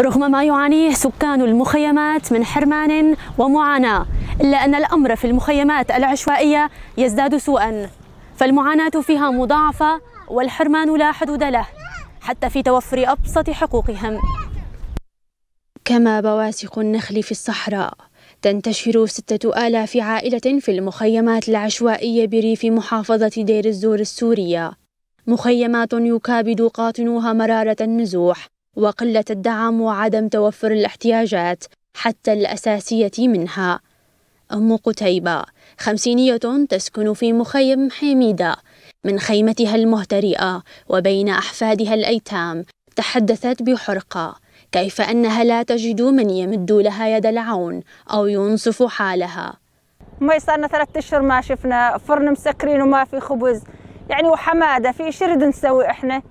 رغم ما يعانيه سكان المخيمات من حرمان ومعاناة إلا أن الأمر في المخيمات العشوائية يزداد سوءا فالمعاناة فيها مضاعفة والحرمان لا حدود له حتى في توفر أبسط حقوقهم كما بواسق النخل في الصحراء تنتشر ستة آلاف عائلة في المخيمات العشوائية بريف محافظة دير الزور السورية مخيمات يكابد قاطنوها مرارة النزوح وقلة الدعم وعدم توفر الاحتياجات حتى الأساسية منها أم قتيبة خمسينية تسكن في مخيم حميدة من خيمتها المهترئة وبين أحفادها الأيتام تحدثت بحرقة كيف أنها لا تجد من يمد لها يد العون أو ينصف حالها ما صارنا ثلاثة أشهر ما شفنا فرن مسكرين وما في خبز يعني وحمادة في شرد نسوي إحنا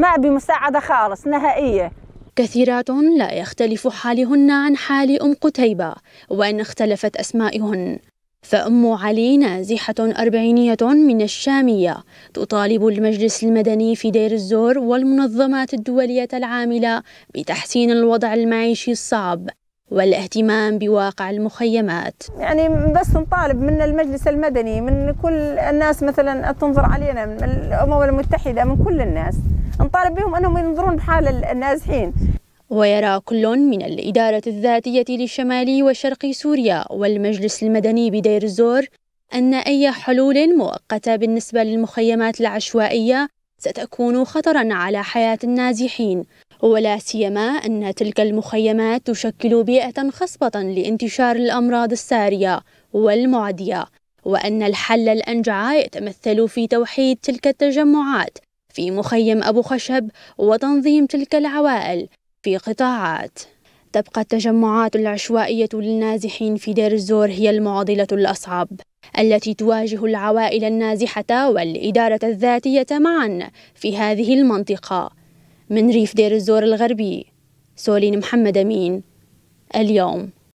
ما بمساعدة خالص نهائية كثيرات لا يختلف حالهن عن حال أم قتيبة وإن اختلفت أسمائهن فأم علي نازحة أربعينية من الشامية تطالب المجلس المدني في دير الزور والمنظمات الدولية العاملة بتحسين الوضع المعيشي الصعب والاهتمام بواقع المخيمات يعني بس نطالب من المجلس المدني من كل الناس مثلا تنظر علينا من الأمم المتحدة من كل الناس نطالب بهم أنهم ينظرون بحال النازحين ويرى كل من الإدارة الذاتية لشمال وشرق سوريا والمجلس المدني بدير الزور أن أي حلول مؤقتة بالنسبة للمخيمات العشوائية ستكون خطرا على حياة النازحين ولا سيما أن تلك المخيمات تشكل بيئة خصبة لانتشار الأمراض السارية والمعدية وأن الحل الأنجع يتمثل في توحيد تلك التجمعات في مخيم أبو خشب وتنظيم تلك العوائل في قطاعات تبقى التجمعات العشوائية للنازحين في دير الزور هي المعضلة الأصعب التي تواجه العوائل النازحة والإدارة الذاتية معا في هذه المنطقة من ريف دير الزور الغربي سولين محمد أمين اليوم